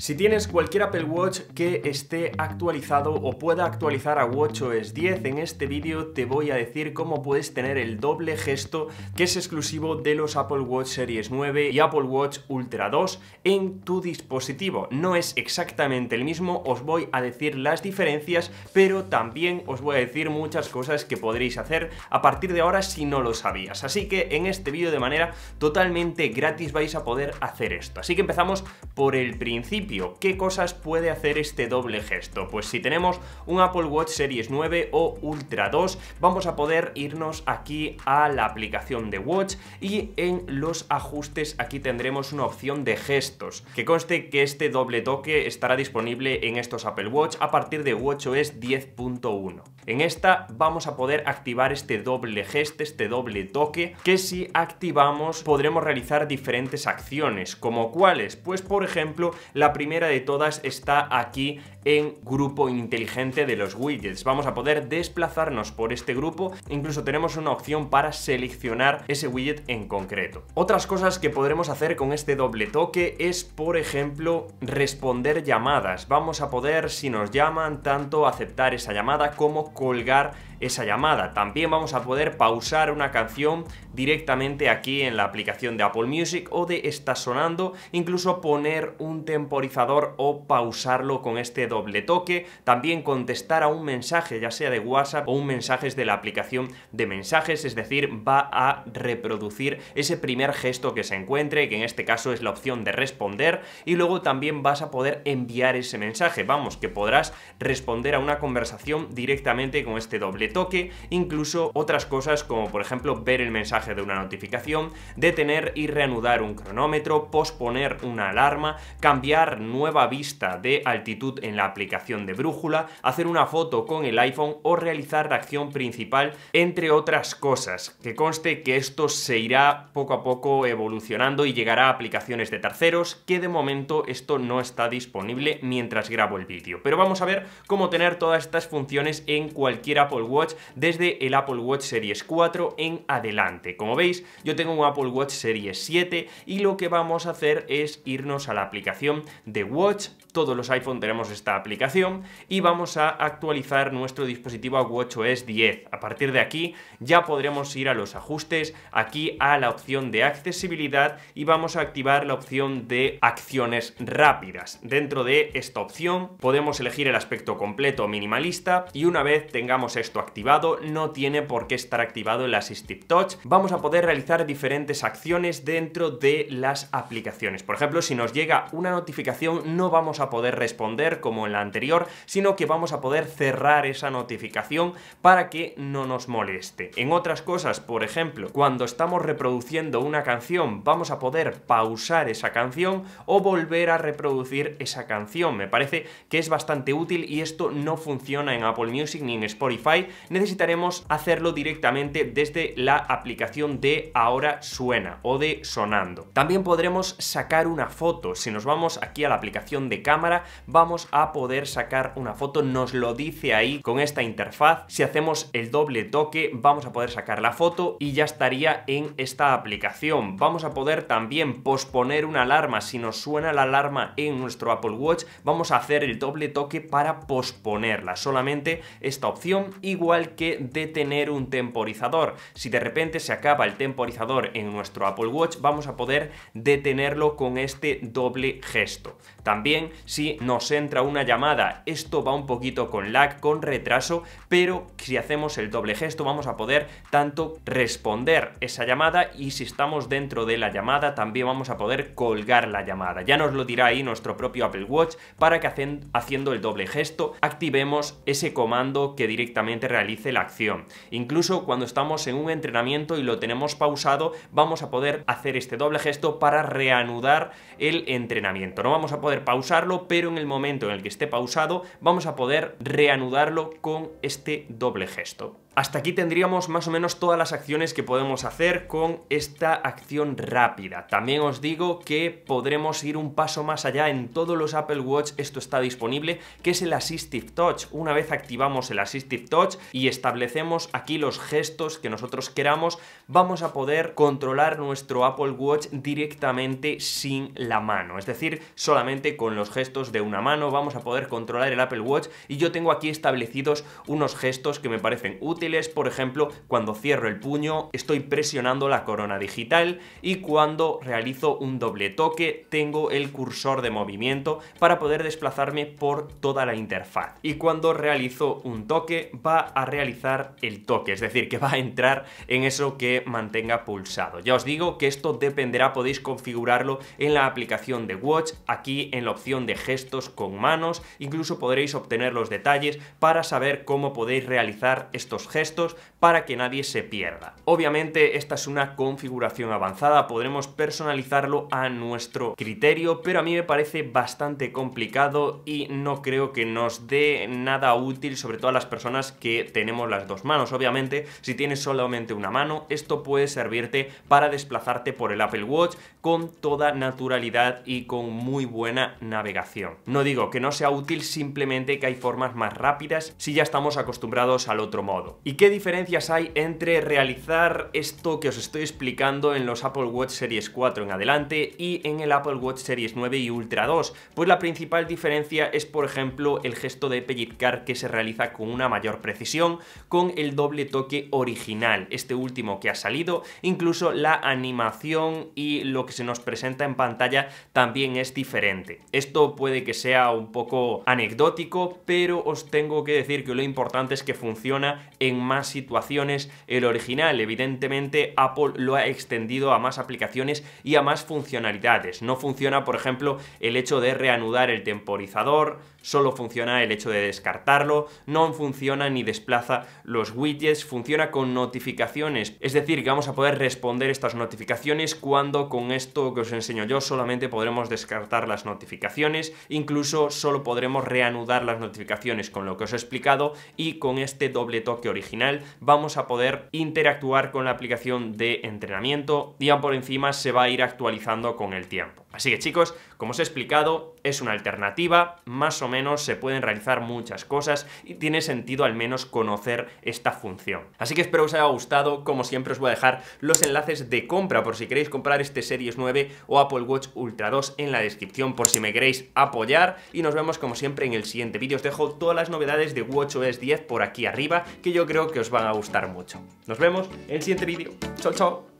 Si tienes cualquier Apple Watch que esté actualizado o pueda actualizar a WatchOS 10, en este vídeo te voy a decir cómo puedes tener el doble gesto que es exclusivo de los Apple Watch Series 9 y Apple Watch Ultra 2 en tu dispositivo. No es exactamente el mismo, os voy a decir las diferencias, pero también os voy a decir muchas cosas que podréis hacer a partir de ahora si no lo sabías. Así que en este vídeo de manera totalmente gratis vais a poder hacer esto. Así que empezamos por el principio ¿qué cosas puede hacer este doble gesto? Pues si tenemos un Apple Watch Series 9 o Ultra 2, vamos a poder irnos aquí a la aplicación de Watch y en los ajustes aquí tendremos una opción de gestos. Que conste que este doble toque estará disponible en estos Apple Watch a partir de WatchOS 10.1. En esta vamos a poder activar este doble gesto, este doble toque, que si activamos podremos realizar diferentes acciones, como cuáles, pues por ejemplo la primera de todas está aquí en grupo inteligente de los widgets. Vamos a poder desplazarnos por este grupo, incluso tenemos una opción para seleccionar ese widget en concreto. Otras cosas que podremos hacer con este doble toque es, por ejemplo, responder llamadas. Vamos a poder, si nos llaman, tanto aceptar esa llamada como colgar esa llamada. También vamos a poder pausar una canción directamente aquí en la aplicación de Apple Music o de Está Sonando, incluso poner un temporizador o pausarlo con este doble doble toque, también contestar a un mensaje, ya sea de WhatsApp o un mensaje de la aplicación de mensajes, es decir, va a reproducir ese primer gesto que se encuentre, que en este caso es la opción de responder, y luego también vas a poder enviar ese mensaje, vamos, que podrás responder a una conversación directamente con este doble toque, incluso otras cosas como por ejemplo ver el mensaje de una notificación, detener y reanudar un cronómetro, posponer una alarma, cambiar nueva vista de altitud en la aplicación de brújula, hacer una foto con el iPhone o realizar la acción principal, entre otras cosas. Que conste que esto se irá poco a poco evolucionando y llegará a aplicaciones de terceros, que de momento esto no está disponible mientras grabo el vídeo. Pero vamos a ver cómo tener todas estas funciones en cualquier Apple Watch desde el Apple Watch Series 4 en adelante. Como veis, yo tengo un Apple Watch Series 7 y lo que vamos a hacer es irnos a la aplicación de Watch. Todos los iPhone tenemos esta aplicación y vamos a actualizar nuestro dispositivo a WatchOS 10. A partir de aquí ya podremos ir a los ajustes, aquí a la opción de accesibilidad y vamos a activar la opción de acciones rápidas. Dentro de esta opción podemos elegir el aspecto completo minimalista y una vez tengamos esto activado no tiene por qué estar activado el Assistive Touch. Vamos a poder realizar diferentes acciones dentro de las aplicaciones. Por ejemplo, si nos llega una notificación no vamos a poder responder como en la anterior, sino que vamos a poder cerrar esa notificación para que no nos moleste. En otras cosas, por ejemplo, cuando estamos reproduciendo una canción, vamos a poder pausar esa canción o volver a reproducir esa canción. Me parece que es bastante útil y esto no funciona en Apple Music ni en Spotify. Necesitaremos hacerlo directamente desde la aplicación de Ahora Suena o de Sonando. También podremos sacar una foto. Si nos vamos aquí a la aplicación de cámara, vamos a poder sacar una foto, nos lo dice ahí con esta interfaz. Si hacemos el doble toque vamos a poder sacar la foto y ya estaría en esta aplicación. Vamos a poder también posponer una alarma. Si nos suena la alarma en nuestro Apple Watch, vamos a hacer el doble toque para posponerla. Solamente esta opción, igual que detener un temporizador. Si de repente se acaba el temporizador en nuestro Apple Watch, vamos a poder detenerlo con este doble gesto. También si nos entra un una llamada. Esto va un poquito con lag, con retraso, pero si hacemos el doble gesto vamos a poder tanto responder esa llamada y si estamos dentro de la llamada también vamos a poder colgar la llamada. Ya nos lo dirá ahí nuestro propio Apple Watch para que haciendo el doble gesto activemos ese comando que directamente realice la acción. Incluso cuando estamos en un entrenamiento y lo tenemos pausado vamos a poder hacer este doble gesto para reanudar el entrenamiento. No vamos a poder pausarlo, pero en el momento en el que esté pausado, vamos a poder reanudarlo con este doble gesto. Hasta aquí tendríamos más o menos todas las acciones que podemos hacer con esta acción rápida. También os digo que podremos ir un paso más allá en todos los Apple Watch, esto está disponible, que es el Assistive Touch. Una vez activamos el Assistive Touch y establecemos aquí los gestos que nosotros queramos, vamos a poder controlar nuestro Apple Watch directamente sin la mano. Es decir, solamente con los gestos de una mano vamos a poder controlar el Apple Watch y yo tengo aquí establecidos unos gestos que me parecen útiles es por ejemplo, cuando cierro el puño, estoy presionando la corona digital y cuando realizo un doble toque, tengo el cursor de movimiento para poder desplazarme por toda la interfaz. Y cuando realizo un toque, va a realizar el toque, es decir, que va a entrar en eso que mantenga pulsado. Ya os digo que esto dependerá, podéis configurarlo en la aplicación de Watch, aquí en la opción de gestos con manos, incluso podréis obtener los detalles para saber cómo podéis realizar estos gestos gestos para que nadie se pierda. Obviamente esta es una configuración avanzada, podremos personalizarlo a nuestro criterio, pero a mí me parece bastante complicado y no creo que nos dé nada útil, sobre todo a las personas que tenemos las dos manos. Obviamente, si tienes solamente una mano, esto puede servirte para desplazarte por el Apple Watch con toda naturalidad y con muy buena navegación. No digo que no sea útil, simplemente que hay formas más rápidas si ya estamos acostumbrados al otro modo. ¿Y qué diferencias hay entre realizar esto que os estoy explicando en los Apple Watch Series 4 en adelante y en el Apple Watch Series 9 y Ultra 2? Pues la principal diferencia es, por ejemplo, el gesto de pellizcar que se realiza con una mayor precisión con el doble toque original, este último que ha salido, incluso la animación y lo que se nos presenta en pantalla también es diferente. Esto puede que sea un poco anecdótico, pero os tengo que decir que lo importante es que funciona en más situaciones el original. Evidentemente Apple lo ha extendido a más aplicaciones y a más funcionalidades. No funciona, por ejemplo, el hecho de reanudar el temporizador, solo funciona el hecho de descartarlo, no funciona ni desplaza los widgets, funciona con notificaciones, es decir, que vamos a poder responder estas notificaciones cuando con esto que os enseño yo solamente podremos descartar las notificaciones, incluso solo podremos reanudar las notificaciones con lo que os he explicado y con este doble toque original vamos a poder interactuar con la aplicación de entrenamiento y por encima se va a ir actualizando con el tiempo. Así que chicos, como os he explicado, es una alternativa, más o menos se pueden realizar muchas cosas y tiene sentido al menos conocer esta función. Así que espero que os haya gustado, como siempre os voy a dejar los enlaces de compra por si queréis comprar este Series 9 o Apple Watch Ultra 2 en la descripción por si me queréis apoyar y nos vemos como siempre en el siguiente vídeo. Os dejo todas las novedades de WatchOS 10 por aquí arriba que yo creo que os van a gustar mucho. Nos vemos en el siguiente vídeo. Chao, chao.